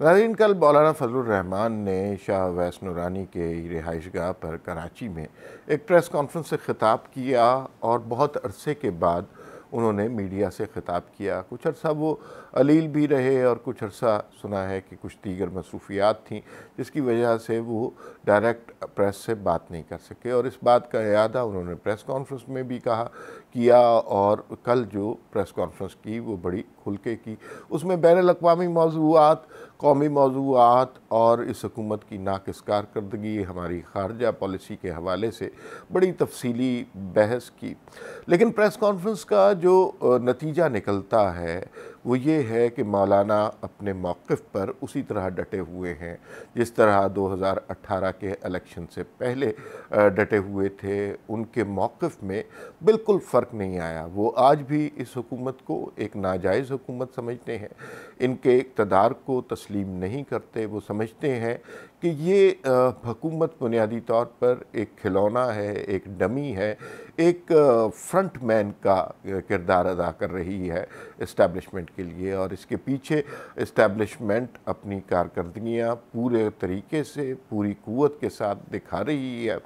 नाजीन कल मौलाना फजलरहमान ने शाह वैस नूरानी के रिहाइश गाह पर कराची में एक प्रेस कॉन्फ्रेंस से ख़ताब किया और बहुत अरसे के बाद उन्होंने मीडिया से ख़ताब किया कुछ अर्सा वो अलील भी रहे और कुछ अर्सा सुना है कि कुछ दीगर मसरूफियात थी जिसकी वजह से वो डायरेक्ट प्रेस से बात नहीं कर सके और इस बात का अदा उन्होंने प्रेस कॉन्फ्रेंस में भी कहा किया और कल जो प्रेस कॉन्फ्रेंस की वो बड़ी खुल के की उसमें बैन अवी मौजूद कौमी मौजूद और इस हकूमत की नाकस कारकर्दगी हमारी खारजा पॉलिसी के हवाले से बड़ी तफसीली बहस की लेकिन प्रेस कॉन्फ्रेंस का जो नतीजा निकलता है वो ये है कि मौलाना अपने मौक़ पर उसी तरह डटे हुए हैं जिस तरह 2018 के इलेक्शन से पहले डटे हुए थे उनके मौक़ में बिल्कुल फ़र्क नहीं आया वो आज भी इस हुकूमत को एक नाजायज़ हुकूमत समझते हैं इनके इकतदार को तस्लीम नहीं करते वो समझते हैं कि ये हकूमत बुनियादी तौर पर एक खिलौना है एक डमी है एक फ्रंट मैन का किरदार अदा कर रही है इस्टेबलिशमेंट डेवलपमेंट के लिए और इसके पीछे इस्टेब्लिशमेंट अपनी कारकर्दगियाँ पूरे तरीके से पूरी क़वत के साथ दिखा रही है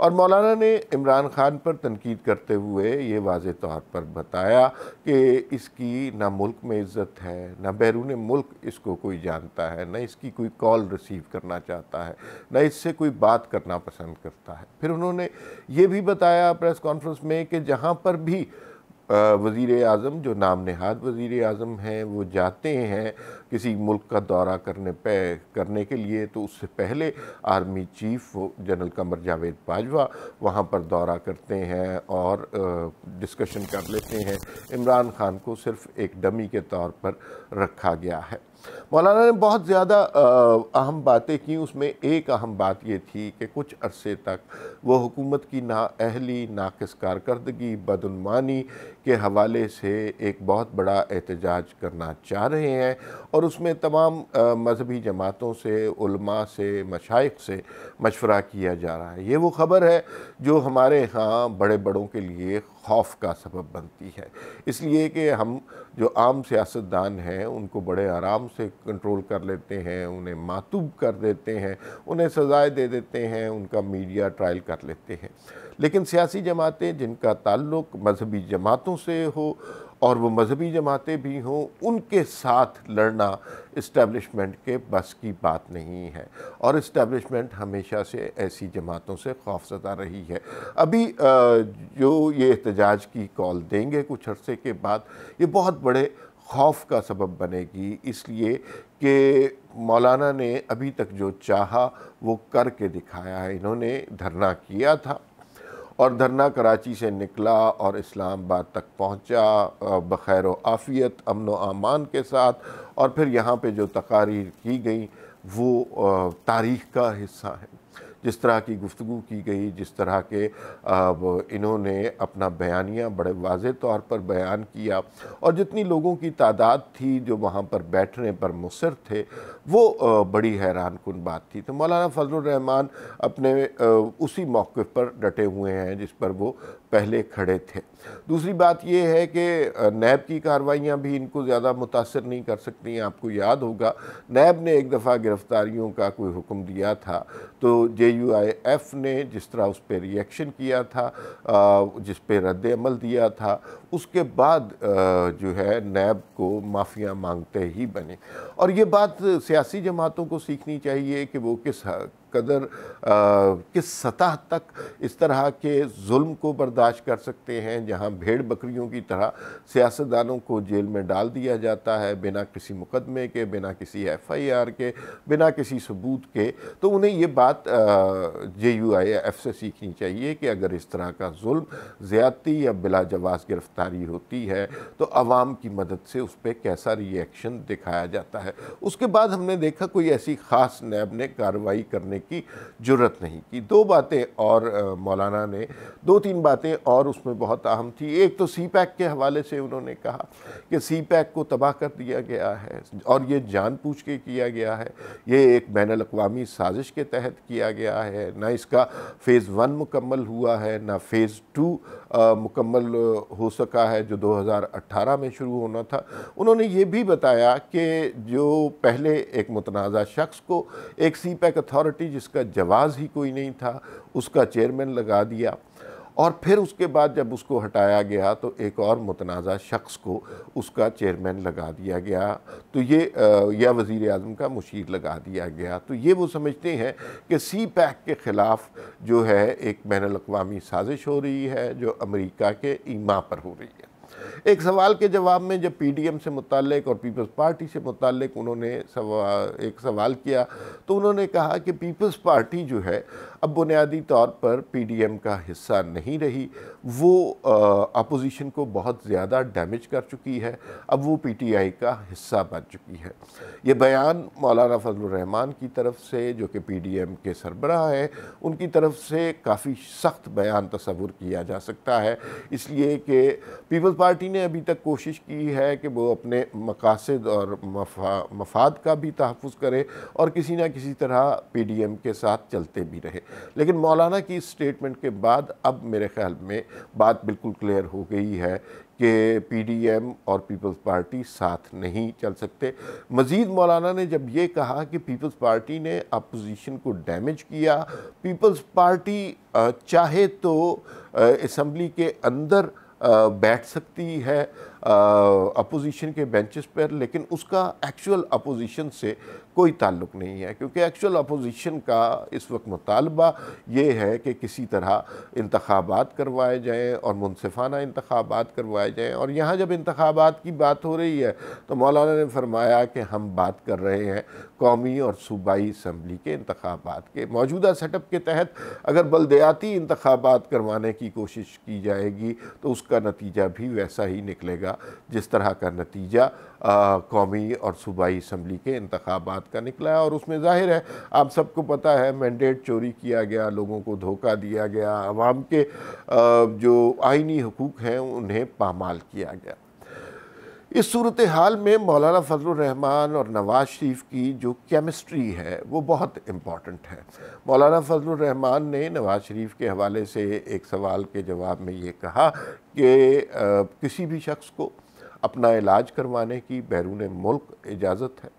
और मौलाना ने इमरान खान पर तनकीद करते हुए ये वाज तौर पर बताया कि इसकी ना मुल्क में इज़्ज़त है ना बैरून मुल्क इसको कोई जानता है ना इसकी कोई कॉल रिसीव करना चाहता है ना इससे कोई बात करना पसंद करता है फिर उन्होंने ये भी बताया प्रेस कॉन्फ्रेंस में कि जहाँ पर भी वज़ी अजम जो नाम नहाद वज़ी अजम हैं वो जाते हैं किसी मुल्क का दौरा करने पे करने के लिए तो उससे पहले army chief general Qamar Javed Bajwa वहाँ पर दौरा करते हैं और डिस्कशन कर लेते हैं इमरान खान को सिर्फ एक डमी के तौर पर रखा गया है मौलाना ने बहुत ज़्यादा अहम बातें की उसमें एक अहम बात ये थी कि कुछ अरसे तक वो हुकूमत की नाअहली नाकस कारकर्दगी बदनमानी के हवाले से एक बहुत बड़ा एहतजाज करना चाह रहे हैं और उसमें तमाम मजहबी जमातों से उलमा से मशाइ से मशवरा किया जा रहा है ये वो ख़बर है जो हमारे यहाँ बड़े बड़ों के लिए खौफ का सबब बनती है इसलिए कि हम जो आम सियासतदान हैं उनको बड़े आराम से कंट्रोल कर लेते हैं उन्हें मातूब कर देते हैं उन्हें सज़ाएँ दे देते हैं उनका मीडिया ट्रायल कर लेते हैं लेकिन सियासी जमातें जिनका ताल्लुक मजहबी जमातों से हो और वो मजहबी जमातें भी हों उनके साथ लड़ना इस्टेबलिशमेंट के बस की बात नहीं है और इस्टेब्लिशमेंट हमेशा से ऐसी जमातों से खौफ रही है अभी जो ये एहतजाज की कॉल देंगे कुछ अरसे के बाद ये बहुत बड़े खौफ का सबब बनेगी इसलिए कि मौलाना ने अभी तक जो चाहा वो करके दिखाया है इन्होंने धरना किया था और धरना कराची से निकला और इस्लामाबाद तक पहुंचा बखैर आफ़ियत अमन अमान के साथ और फिर यहाँ पे जो तकारीर की गई वो तारीख़ का हिस्सा है जिस तरह की गुफ्तु की गई जिस तरह के इन्होंने अपना बयानिया बड़े वाज तौर पर बयान किया और जितनी लोगों की तादाद थी जो वहाँ पर बैठने पर मुसर थे वो बड़ी हैरान कन बात थी तो मौलाना फजलरहमान अपने उसी मौक़ पर डटे हुए हैं जिस पर वो पहले खड़े थे दूसरी बात यह है कि नैब की कार्रवाइयाँ भी इनको ज़्यादा मुतासर नहीं कर सकती आपको याद होगा नैब ने एक दफ़ा गिरफ़्तारियों का कोई हुक्म दिया था तो जे यू आई एफ ने जिस तरह उस पर रिएक्शन किया था जिस पर रद्द अमल दिया था उसके बाद जो है नैब को माफ़िया मांगते ही बने और ये बात सियासी जमातों को सीखनी चाहिए कि वो किस कदर आ, किस सतह तक इस तरह के जुल्म को बर्दाश्त कर सकते हैं जहां भेड़ बकरियों की तरह सियासतदानों को जेल में डाल दिया जाता है बिना किसी मुकदमे के बिना किसी एफआईआर के बिना किसी सबूत के तो उन्हें ये बात जे यू आई एफ से सीखनी चाहिए कि अगर इस तरह का जुल्म ज़्यादती या बिलाजवाज गिरफ्तारी होती है तो आवाम की मदद से उस पर कैसा रिएक्शन दिखाया जाता है उसके बाद हमने देखा कोई ऐसी ख़ास नैब ने कार्रवाई करने करने की ज़रूरत नहीं की दो बातें और मौलाना ने दो तीन बातें और उसमें बहुत अहम थी एक तो सी पैक के हवाले से उन्होंने कहा कि सी पैक को तबाह कर दिया गया है और ये पूछ के किया गया है ये एक बैन अवी साजिश के तहत किया गया है ना इसका फ़ेज़ वन मुकम्मल हुआ है ना फ़ेज़ टू मुकम्मल हो सका है जो 2018 में शुरू होना था उन्होंने ये भी बताया कि जो पहले एक मुतनाज़ा शख्स को एक सी पैक अथॉरिटी कंपनी जिसका जवाब ही कोई नहीं था उसका चेयरमैन लगा दिया और फिर उसके बाद जब उसको हटाया गया तो एक और मतनाजा शख्स को उसका चेयरमैन लगा दिया गया तो ये या वज़ी अजम का मुशीर लगा दिया गया तो ये वो समझते हैं कि सी पैक के ख़िलाफ़ जो है एक बैन अवी साजिश हो रही है जो अमेरिका के ईमा पर हो रही है एक सवाल के जवाब में जब पीडीएम से मुतल और पीपल्स पार्टी से मुतल उन्होंने सवा, एक सवाल किया तो उन्होंने कहा कि पीपल्स पार्टी जो है अब बुनियादी तौर पर पीडीएम का हिस्सा नहीं रही वो अपोजिशन को बहुत ज़्यादा डैमेज कर चुकी है अब वो पीटीआई का हिस्सा बन चुकी है ये बयान मौलाना फजलरहमान की तरफ से जो कि पीडीएम के सरबराह हैं उनकी तरफ से काफ़ी सख्त बयान तस्वुर किया जा सकता है इसलिए कि पीपल्स पार्टी ने अभी तक कोशिश की है कि वो अपने मकासद और मफा, मफाद का भी तहफ़ करे और किसी ना किसी तरह पी डी एम के साथ चलते भी रहे लेकिन मौलाना की इस स्टेटमेंट के बाद अब मेरे ख्याल में बात बिल्कुल क्लियर हो गई है कि पीडीएम और पीपल्स पार्टी साथ नहीं चल सकते मज़ीद मौलाना ने जब ये कहा कि पीपल्स पार्टी ने अपोजिशन को डैमेज किया पीपल्स पार्टी चाहे तो इसम्बली के अंदर बैठ सकती है अपोजिशन के बेंचेस पर लेकिन उसका एक्चुअल अपोजिशन से कोई ताल्लुक नहीं है क्योंकि एक्चुअल अपोजिशन का इस वक्त मुतालबा ये है कि किसी तरह इंतबात करवाए जाएँ और मुनफाना इंतबात करवाए जाएँ और यहाँ जब इंतबात की बात हो रही है तो मौलाना ने फरमाया कि हम बात कर रहे हैं कौमी और सूबाई इसम्बली के इंतबात के मौजूदा सेटअप के तहत अगर बलदयाती इंतबात करवाने की कोशिश की जाएगी तो उसका नतीजा भी वैसा ही निकलेगा जिस तरह का नतीजा कौमी और सूबाई इसम्बली के इंतबात का निकला है और उसमें ज़ाहिर है आप सबको पता है मैंडेट चोरी किया गया लोगों को धोखा दिया गया आवाम के जो आइनी हकूक़ हैं उन्हें पामाल किया गया इस सूरत हाल में मौलाना फजलरहमान और नवाज़ शरीफ की जो केमिस्ट्री है वो बहुत इम्पॉटेंट है मौलाना फजलरहमान ने नवाज़ शरीफ के हवाले से एक सवाल के जवाब में ये कहा कि किसी भी शख्स को अपना इलाज करवाने की बैरून मुल्क इजाज़त है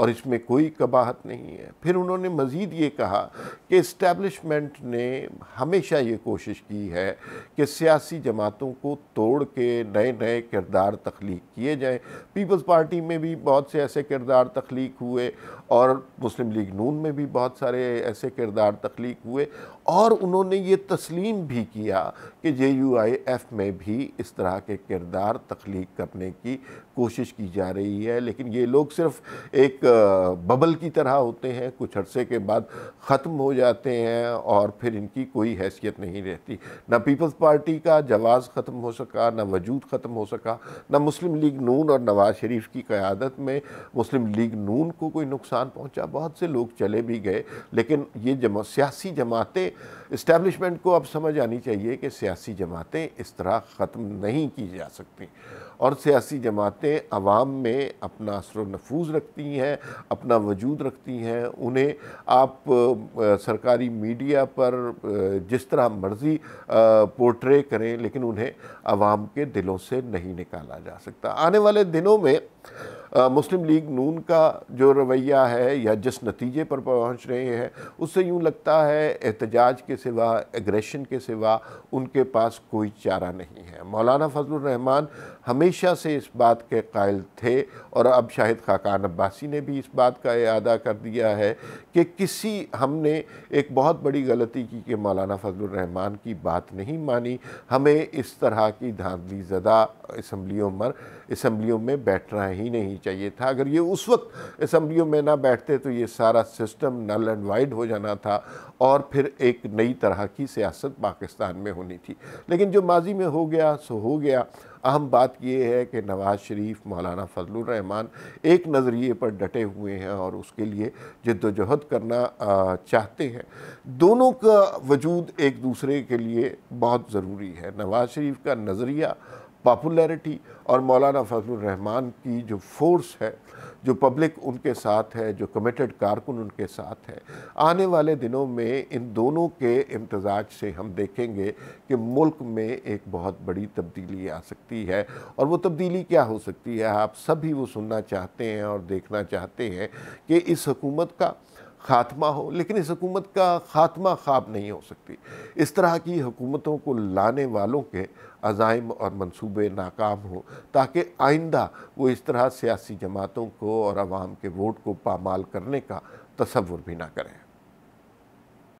और इसमें कोई कबाहत नहीं है फिर उन्होंने मज़ीद ये कहा कि इस्टेब्लिशमेंट ने हमेशा ये कोशिश की है कि सियासी जमातों को तोड़ के नए नए किरदार तख्लीक किए जाएँ पीपल्स पार्टी में भी बहुत से ऐसे किरदार तख्लीक हुए और मुस्लिम लीग नून में भी बहुत सारे ऐसे किरदार तख्लीक हुए और उन्होंने ये तस्लीम भी किया कि जे यू आई एफ़ में भी इस तरह के किरदार तख्लीक करने की कोशिश की जा रही है लेकिन ये लोग सिर्फ एक बबल की तरह होते हैं कुछ अरसे के बाद ख़त्म हो जाते हैं और फिर इनकी कोई हैसियत नहीं रहती ना पीपल्स पार्टी का जवाज़ ख़त्म हो सका ना वजूद ख़त्म हो सका ना मुस्लिम लीग नून और नवाज़ शरीफ की क़्यादत में मुस्लिम लीग नून को कोई नुकसान पहुँचा बहुत से लोग चले भी गए लेकिन ये जमा सियासी जमातें इस्टेबलिशमेंट को अब समझ आनी चाहिए कि सियासी जमातें इस तरह ख़त्म नहीं की जा सकती और सियासी जमातें आवाम में अपना असर नफूज रखती हैं अपना वजूद रखती हैं उन्हें आप सरकारी मीडिया पर जिस तरह मर्ज़ी पोर्ट्रे करें लेकिन उन्हें आवाम के दिलों से नहीं निकाला जा सकता आने वाले दिनों में मुस्लिम लीग नून का जो रवैया है या जिस नतीजे पर पहुंच रहे हैं उससे यूँ लगता है एहतजाज के सिवा एग्रेशन के सिवा उनके पास कोई चारा नहीं है मौलाना फजलरहमान हमेशा से इस बात के कायल थे और अब शाहिद खाकान अब्बासी ने भी इस बात का अदा कर दिया है कि किसी हमने एक बहुत बड़ी गलती की कि मौलाना फजलरहमान की बात नहीं मानी हमें इस तरह की धांधली ज़दा इसम्बलियों पर इसम्बलियों में बैठना ही नहीं चाहिए था अगर ये उस वक्त असम्बलियों में ना बैठते तो ये सारा सिस्टम नल एंड वाइड हो जाना था और फिर एक नई तरह की सियासत पाकिस्तान में होनी थी लेकिन जो माजी में हो गया सो हो गया अहम बात यह है कि नवाज़ शरीफ मौलाना फजलरहमान एक नज़रिए पर डटे हुए हैं और उसके लिए जद्दोजहद करना चाहते हैं दोनों का वजूद एक दूसरे के लिए बहुत ज़रूरी है नवाज़ शरीफ का नज़रिया पॉपुलैरिटी और मौलाना फजलरहमान की जो फोर्स है जो पब्लिक उनके साथ है जो कमिटेड कारकुन उनके साथ है आने वाले दिनों में इन दोनों के इम्तजाज से हम देखेंगे कि मुल्क में एक बहुत बड़ी तब्दीली आ सकती है और वो तब्दीली क्या हो सकती है आप सभी वो सुनना चाहते हैं और देखना चाहते हैं कि इस हकूमत का खात्मा हो लेकिन इस हकूमत का खात्मा ख्वाब नहीं हो सकती इस तरह की हुकूमतों को लाने वालों के अजाइम और मंसूबे नाकाम हो ताकि आइंदा वो इस तरह सियासी जमातों को और आवाम के वोट को पामाल करने का तस्वुर भी ना करें